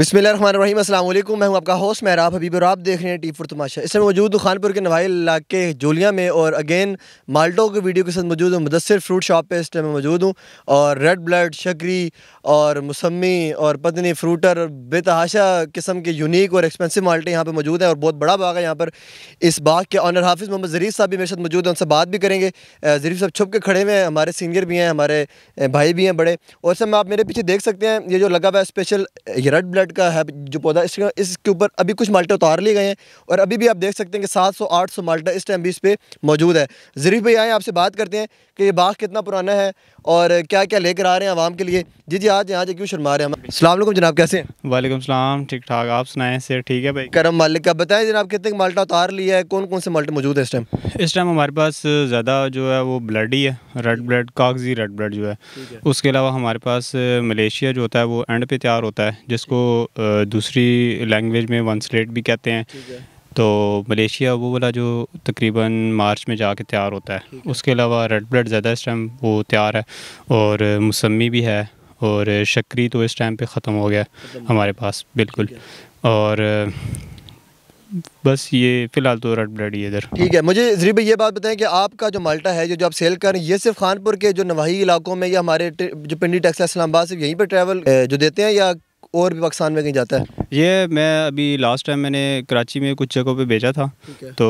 बिस्मिल अस्सलाम वालेकुम मैं हूं आपका होस्ट महराब हबीब और आप देख रहे हैं टी फॉर तमाशा इस समय मौजूद हूँ खानपुर के नवाई इलाके जोलिया में और अगेन माल्टो की वीडियो के साथ मौजूद हूँ मुदसर फ्रूट शॉप पे इस टाइम में मौजूद हूँ और रेड ब्लड शकरी और मौसमी और पतनी फ्रूटर बेतहाशा किस्म के यूनिक और एक्सपेंसिव माल्टे यहाँ पर मौजूद हैं और बहुत बड़ा बाग है यहाँ पर इस बाग के ऑनर हाफिज़ मोहम्मद जरीफ साहब भी मेरे साथ मौजूद हैं उनसे बात भी करेंगे जरीफ साहब छुप के खड़े हुए हैं हमारे सीनियर भी हैं हमारे भाई भी हैं बड़े और सब आप मेरे पीछे देख सकते हैं ये जो लगा हुआ है स्पेशल ये रेड ब्लड रेट का है जो पौधा इसके इसके ऊपर अभी कुछ माल्टे उतार लिए गए हैं और अभी भी आप देख सकते हैं कि 700 800 माल्टा इस टाइम भी इस पर मौजूद है ज़रीफ भाई आएँ आपसे बात करते हैं कि ये बाग कितना पुराना है और क्या क्या लेकर आ रहे हैं आवाम के लिए जी जी आज यहाँ क्यों शर्मा रहे हैं हम जनाब कैसे वालेकुम सलाम ठीक ठाक आप सुनाएं सर ठीक है भाई करम मालिक का बताएं जनाब कितने माल्टा उतार लिया है कौन कौन से माल्टे मौजूद है इस टाइम इस टाइम हमारे पास ज़्यादा जो है वो ब्लड ही है रेड ब्लड कागजी रेड ब्लड जो है उसके अलावा हमारे पास मलेशिया जो होता है वो एंड पे तैयार होता है जिसको दूसरी लैंग्वेज में स्लेट भी कहते हैं तो मलेशिया वो वाला जो तकरीबन मार्च में जाके तैयार होता है उसके अलावा रेड ब्लड ज़्यादा इस टाइम वो तैयार है और मौसमी भी है और शक्री तो इस टाइम पे ख़त्म हो गया हमारे पास बिल्कुल और बस ये फिलहाल तो रेड ब्लड ही इधर ठीक है मुझे जरी भाई ये बात बताएं कि आपका जो माल्टा है जो जो आप सेल कर ये सिर्फ खानपुर के जो नवाही इलाकों में या हमारे जो पिंडी टैक्स इस्लामाबाद से यहीं पर ट्रैवल जो देते हैं या और भी पाकिस्तान में कहीं जाता है ये मैं अभी लास्ट टाइम मैंने कराची में कुछ जगहों पे भेजा था तो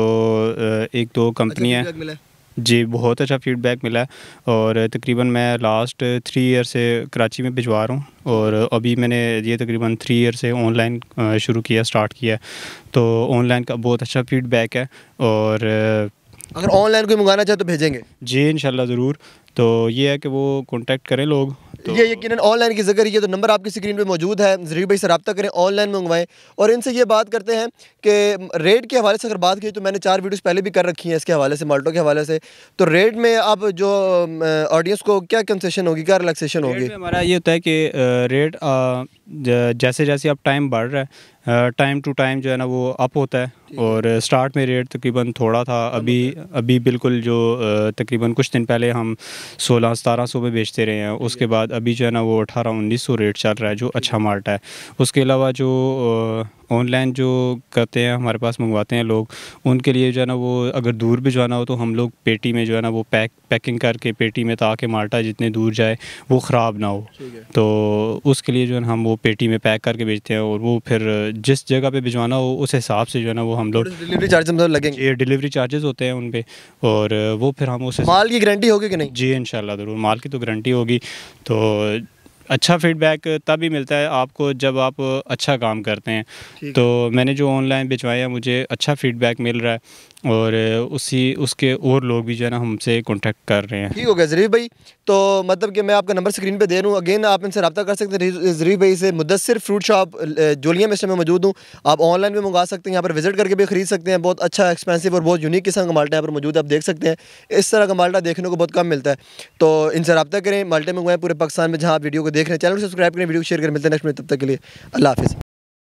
एक दो कंपनी अच्छा है जी बहुत अच्छा फीडबैक मिला है और तकरीबन मैं लास्ट थ्री ईयर से कराची में भिजवा रहा हूँ और अभी मैंने ये तकरीबन थ्री ईयर से ऑनलाइन शुरू किया स्टार्ट किया तो ऑनलाइन का बहुत अच्छा फीडबैक है और अगर ऑनलाइन कोई मंगाना चाहे तो भेजेंगे जी इन ज़रूर तो ये है कि वो कॉन्टेक्ट करें लोग तो ये यकीन ऑनलाइन की जगह ये तो नंबर आपकी स्क्रीन पे मौजूद है जरिए भाई से रबा करें ऑनलाइन मंगवाएं और इनसे ये बात करते हैं कि रेट के हवाले से अगर बात की तो मैंने चार वीडियोस पहले भी कर रखी हैं इसके हवाले से माल्टो के हवाले से तो रेट में आप जो ऑडियंस को क्या कंसेशन होगी क्या रिलेक्सेशन होगी हमारा ये होता है कि रेट जैसे जैसे अब टाइम बढ़ रहा है टाइम टू टाइम जो है ना वो अप होता है और स्टार्ट में रेट तकरीबन थोड़ा था अभी अभी बिल्कुल जो तकरीबन कुछ दिन पहले हम सोलह सतारह सौ में बेचते रहे हैं उसके बाद अभी जो है ना वो अठारह उन्नीस सौ रेट चल रहा है जो अच्छा मार्टा है उसके अलावा जो ऑनलाइन जो करते हैं हमारे पास मंगवाते हैं लोग उनके लिए जो है ना वो अगर दूर भी जाना हो तो हम लोग पेटी में जो है ना वो पैक पैकिंग करके पेटी में ताकि माल्टा जितने दूर जाए वो ख़राब ना हो तो उसके लिए जो है हम वो पेटी में पैक करके भेजते हैं और वो फिर जिस जगह पे भिजवाना हो उस हिसाब से जो है ना वो हम लोग डिलीवरी चार्जेस मतलब लगेंगे ये डिलीवरी चार्जेस होते हैं उन पर और वो फिर हम उसे माल की गारंटी होगी कि नहीं जी इन ज़रूर माल की तो गारंटी होगी तो अच्छा फीडबैक तभी मिलता है आपको जब आप अच्छा काम करते हैं तो मैंने जो ऑनलाइन भिजवाया मुझे अच्छा फीडबैक मिल रहा है और उसी उसके और लोग भी जो है ना हमसे कॉन्टेक्ट कर रहे हैं ठीक हो गया जरीफ भाई तो मतलब कि मैं आपका नंबर स्क्रीन पे दे रहा हूँ अगेन आप इनसे रब्ता कर सकते हैं जरीफ भाई से मुदसर फ्रूट शॉप जोलिया में इस समय मौजूद हूँ आप ऑनलाइन भी मंगा सकते हैं यहाँ पर विजिट करके भी खरीद सकते हैं बहुत अच्छा एक्सपेंसिव और बहुत यूनिक किस्म का माल्टा यहाँ पर मौजूद आप देख सकते हैं इस तरह का माल्टा देखने को बहुत कम मिलता है तो इनसे रब्ता करें माल्टे मंगवाएं पूरे पाकिस्तान में जहाँ आप वीडियो को देख देख रहे हैं चैनल को सब्सक्राइब करें वीडियो शेयर करें मिलते हैं नेक्स्ट में तब तक के लिए अल्लाह हाफिज़